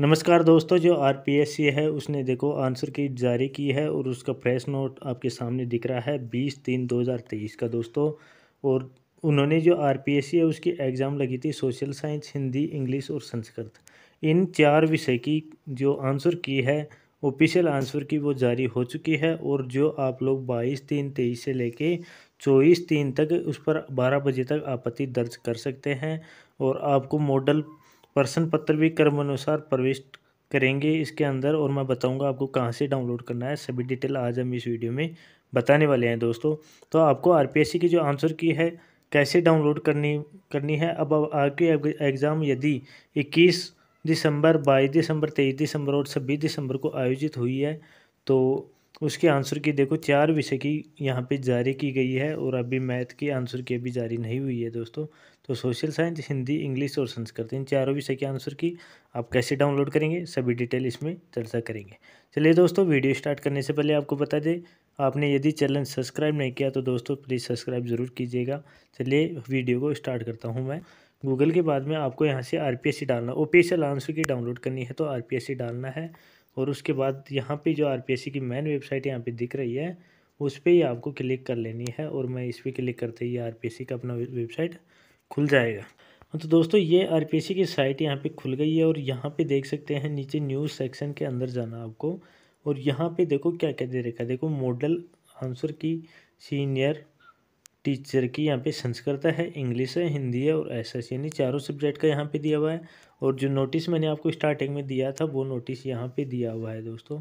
नमस्कार दोस्तों जो आर है उसने देखो आंसर की जारी की है और उसका फ्रेश नोट आपके सामने दिख रहा है बीस तीन दो हज़ार तेईस का दोस्तों और उन्होंने जो आर है उसकी एग्ज़ाम लगी थी सोशल साइंस हिंदी इंग्लिश और संस्कृत इन चार विषय की जो आंसर की है ऑफिशियल आंसर की वो जारी हो चुकी है और जो आप लोग बाईस तीन तेईस से लेके चौबीस तीन तक उस पर बारह बजे तक आपत्ति दर्ज कर सकते हैं और आपको मॉडल प्रश्न पत्र भी अनुसार प्रविष्ट करेंगे इसके अंदर और मैं बताऊंगा आपको कहाँ से डाउनलोड करना है सभी डिटेल आज हम इस वीडियो में बताने वाले हैं दोस्तों तो आपको आर की जो आंसर की है कैसे डाउनलोड करनी करनी है अब आपके एग्ज़ाम यदि इक्कीस दिसंबर बाईस दिसंबर तेईस दिसंबर और छब्बीस दिसंबर को आयोजित हुई है तो उसके आंसर की देखो चार विषय की यहाँ पे जारी की गई है और अभी मैथ की आंसर की अभी जारी नहीं हुई है दोस्तों तो सोशल साइंस हिंदी इंग्लिश और संस्कृत इन चारों विषय के आंसर की आप कैसे डाउनलोड करेंगे सभी डिटेल इसमें चर्चा करेंगे चलिए दोस्तों वीडियो स्टार्ट करने से पहले आपको बता दें आपने यदि चैनल सब्सक्राइब नहीं किया तो दोस्तों प्लीज़ सब्सक्राइब ज़रूर कीजिएगा चलिए वीडियो को स्टार्ट करता हूँ मैं गूगल के बाद में आपको यहाँ से आर डालना ओ आंसर की डाउनलोड करनी है तो आर डालना है और उसके बाद यहाँ पे जो आर की मेन वेबसाइट यहाँ पे दिख रही है उस पर ही आपको क्लिक कर लेनी है और मैं इस पर क्लिक करते ही आर का अपना वेबसाइट खुल जाएगा हाँ, तो दोस्तों ये आर की साइट यहाँ पे खुल गई है और यहाँ पे देख सकते हैं नीचे न्यूज़ सेक्शन के अंदर जाना आपको और यहाँ पे देखो क्या क्या दे रखा है देखो model answer key senior teacher की यहाँ पे संस्कृत है इंग्लिश है हिंदी है और एस एस यानी चारों सब्जेक्ट का यहाँ पे दिया हुआ है और जो नोटिस मैंने आपको स्टार्टिंग में दिया था वो नोटिस यहाँ पे दिया हुआ है दोस्तों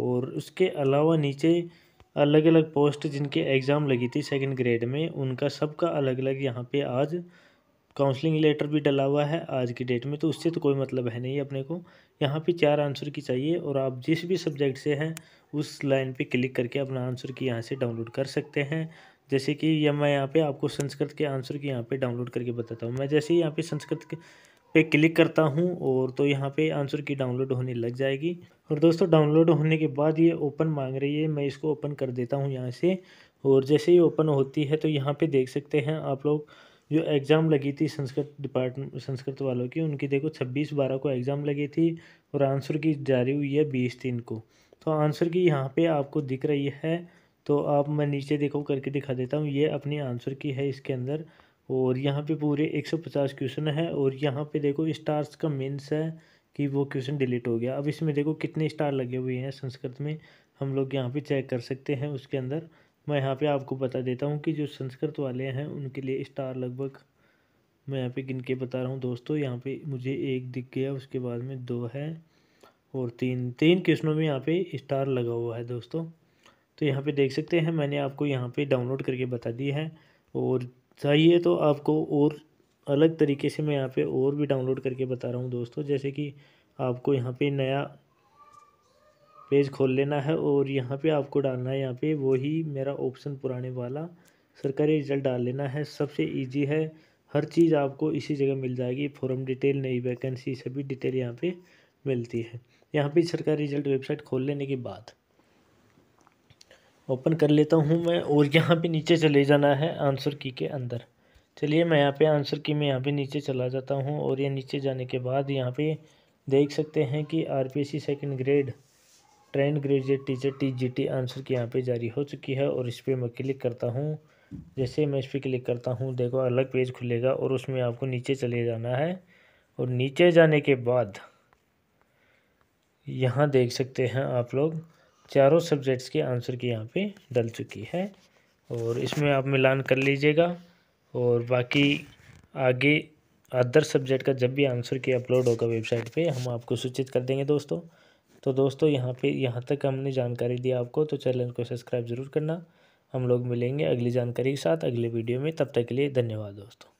और उसके अलावा नीचे अलग अलग पोस्ट जिनके एग्ज़ाम लगी थी सेकंड ग्रेड में उनका सबका अलग अलग यहाँ पर आज काउंसलिंग लेटर भी डला हुआ है आज की डेट में तो उससे तो कोई मतलब है नहीं अपने को यहाँ पे चार आंसर की चाहिए और आप जिस भी सब्जेक्ट से हैं उस लाइन पे क्लिक करके अपना आंसर की यहाँ से डाउनलोड कर सकते हैं जैसे कि यह मैं यहाँ पे आपको संस्कृत के आंसर की यहाँ पे डाउनलोड करके बताता हूँ मैं जैसे ही यहाँ पे संस्कृत के पे क्लिक करता हूँ और तो यहाँ पे आंसर की डाउनलोड होने लग जाएगी और दोस्तों डाउनलोड होने के बाद ये ओपन मांग रही है मैं इसको ओपन कर देता हूँ यहाँ से और जैसे ही ओपन होती है तो यहाँ पर देख सकते हैं आप लोग जो एग्ज़ाम लगी थी संस्कृत डिपार्टमेंट संस्कृत वालों की उनकी देखो छब्बीस बारह को एग्ज़ाम लगी थी और आंसर की जारी हुई है बीस तीन को तो आंसर की यहाँ पे आपको दिख रही है तो आप मैं नीचे देखो करके दिखा देता हूँ ये अपनी आंसर की है इसके अंदर और यहाँ पे पूरे 150 क्वेश्चन है और यहाँ पे देखो स्टार्स का मीन्स है कि वो क्वेश्चन डिलीट हो गया अब इसमें देखो कितने स्टार लगे हुए हैं संस्कृत में हम लोग यहाँ पे चेक कर सकते हैं उसके अंदर मैं यहाँ पे आपको बता देता हूँ कि जो संस्कृत वाले हैं उनके लिए स्टार लगभग मैं यहाँ पर गिन के बता रहा हूँ दोस्तों यहाँ पर मुझे एक दिख गया उसके बाद में दो है और तीन तीन क्वेश्चनों में यहाँ पे स्टार लगा हुआ है दोस्तों तो यहाँ पे देख सकते हैं मैंने आपको यहाँ पे डाउनलोड करके बता दी है और चाहिए तो आपको और अलग तरीके से मैं यहाँ पे और भी डाउनलोड करके बता रहा हूँ दोस्तों जैसे कि आपको यहाँ पे नया पेज खोल लेना है और यहाँ पे आपको डालना है यहाँ पे वही मेरा ऑप्शन पुराने वाला सरकारी रिजल्ट डाल लेना है सबसे ईजी है हर चीज़ आपको इसी जगह मिल जाएगी फॉर्म डिटेल नई वैकेंसी सभी डिटेल यहाँ पर मिलती है यहाँ पे सरकारी रिजल्ट वेबसाइट खोल लेने के बाद ओपन कर लेता हूँ मैं और यहाँ पे नीचे चले जाना है आंसर की के अंदर चलिए मैं यहाँ पे आंसर की में यहाँ पे नीचे चला जाता हूँ और ये नीचे जाने के बाद यहाँ पे देख सकते हैं कि RPSC second grade trained graduate teacher T answer key यहाँ पे जारी हो चुकी है और इस पर मैं क्लिक करता हूँ जैसे मैं इस पर क्लिक करता हूँ देखो अलग पेज खुलेगा और उसमें आपको नीचे चले जाना है और नीचे जाने के बाद यहाँ देख सकते हैं आप लोग चारों सब्जेक्ट्स के आंसर की यहाँ पे डल चुकी है और इसमें आप मिलान कर लीजिएगा और बाकी आगे अदर सब्जेक्ट का जब भी आंसर की अपलोड होगा वेबसाइट पे हम आपको सूचित कर देंगे दोस्तों तो दोस्तों यहाँ पे यहाँ तक हमने जानकारी दी आपको तो चैनल को सब्सक्राइब ज़रूर करना हम लोग मिलेंगे अगली जानकारी के साथ अगले वीडियो में तब तक के लिए धन्यवाद दोस्तों